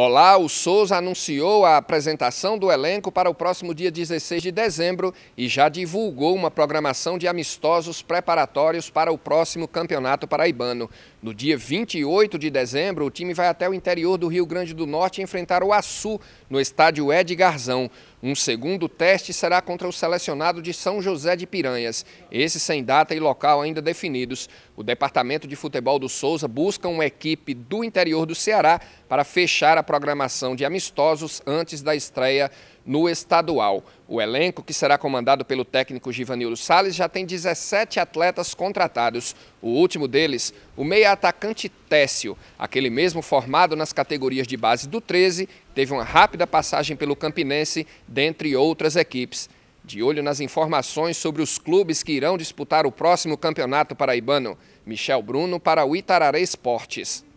Olá, o Souza anunciou a apresentação do elenco para o próximo dia 16 de dezembro e já divulgou uma programação de amistosos preparatórios para o próximo Campeonato Paraibano. No dia 28 de dezembro, o time vai até o interior do Rio Grande do Norte enfrentar o Açu, no estádio Edgarzão. Um segundo teste será contra o selecionado de São José de Piranhas, esse sem data e local ainda definidos. O Departamento de Futebol do Souza busca uma equipe do interior do Ceará para fechar a programação de amistosos antes da estreia no estadual. O elenco, que será comandado pelo técnico Givanildo Sales, já tem 17 atletas contratados. O último deles, o meia-atacante Técio, aquele mesmo formado nas categorias de base do 13, teve uma rápida passagem pelo Campinense, dentre outras equipes. De olho nas informações sobre os clubes que irão disputar o próximo campeonato paraibano, Michel Bruno para o Itararé Esportes.